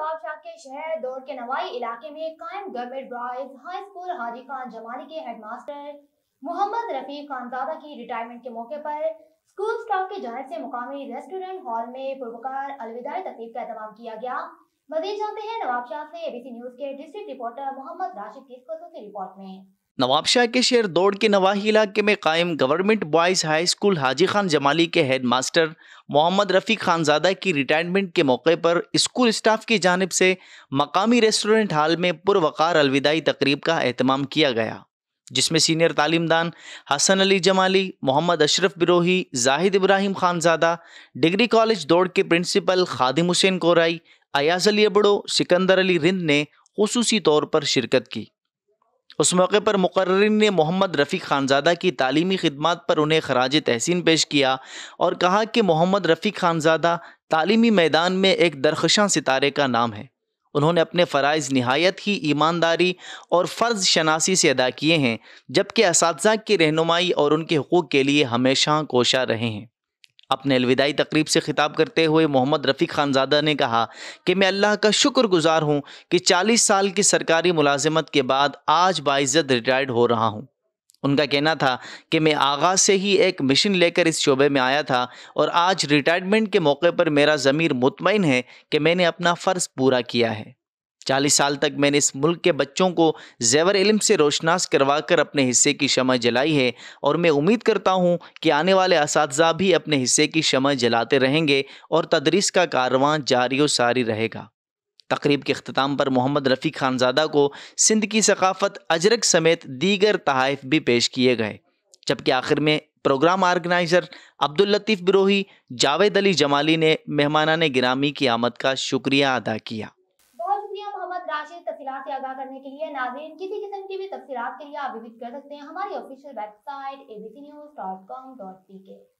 नवाब शाह के शहर दौर के नवाई इलाके में कायम government boys high school Haji Khan Jamali के हेडमास्टर मोहम्मद रफीक खानजादा की रिटायरमेंट के मौके पर स्कूल स्टाफ की जानब से मुकामी रेस्टोरेंट हॉल में पुरबकार अलविदा तकलीफ का एहतमाम किया गया मजीद जानते हैं नवाब शाह से एबीसी न्यूज के डिस्ट्रिक्ट रिपोर्टर मोहम्मद राशिद की खसूसी रिपोर्ट में नवाबशाह के शेर दौड़ के नवाही इलाके में कायम government boys high school Haji Khan Jamali के हेड मास्टर मोहम्मद रफ़ी खानजादा की रिटायरमेंट के मौके पर स्कूल स्टाफ की जानब से मकामी रेस्टोरेंट हाल में पुरवकार अलविदाई तकरीब का अहतमाम किया गया जिसमें सीनियर तालीमदान हसन अली जमाली मोहम्मद अशरफ बिरोही जाहिद इब्राहिम खानजादा डिग्री कॉलेज दौड़ के प्रिंसिपल खादिम हुसैन कोराई अयाज अली अबड़ो सिकंदर अली रिंद ने खसूसी तौर पर शिरकत की उस मौके पर मुकर्रिन ने मोहम्मद रफ़ी खानजादा की तालीमी खदमात पर उन्हें खराज तहसीन पेश किया और कहा कि मोहम्मद रफ़ी खानजादा तालीमी मैदान में एक दरखशां सितारे का नाम है उन्होंने अपने फ़रज़ नहायत ही ईमानदारी और फ़र्ज शनासी से अदा किए हैं जबकि इस की रहनुमाई और उनके हकूक़ के लिए हमेशा कोशा रहे हैं अपने अलविदाई तकरीब से ख़िताब करते हुए मोहम्मद रफ़ी खानजादा ने कहा कि मैं अल्लाह का शुक्र गुज़ार हूँ कि चालीस साल की सरकारी मुलाजमत के बाद आज बाइज़त रिटायर्ड हो रहा हूँ उनका कहना था कि मैं आगाज़ से ही एक मिशन लेकर इस शोबे में आया था और आज रिटायरमेंट के मौके पर मेरा ज़मीर मुतमिन है कि मैंने अपना फ़र्ज़ पूरा किया है चालीस साल तक मैंने इस मुल्क के बच्चों को जेवर इलम से रोशनास करवा कर अपने हिस्से की शमा जलाई है और मैं उम्मीद करता हूँ कि आने वाले इस भी अपने हिस्से की शमा जलाते रहेंगे और तदरीस का कारवां जारी वारी सारी रहेगा तकरीब के अख्ताम पर मोहम्मद रफ़ी खानजादा को सिंध की सकाफत अजरक समेत दीगर तहफ़ भी पेश किए गए जबकि आखिर में प्रोग्राम आर्गनाइज़र अब्दुल्लतीफ़ बिरोही जावेद अली जमाली ने मेहमाना ने गिरामी की आमद का शुक्रिया अदा किया तफसीत से आगाह करने के लिए नाजरीन किसी किस्म की भी तफसीत के लिए आप विजिट कर सकते हैं हमारी official website ABC News dot com dot P के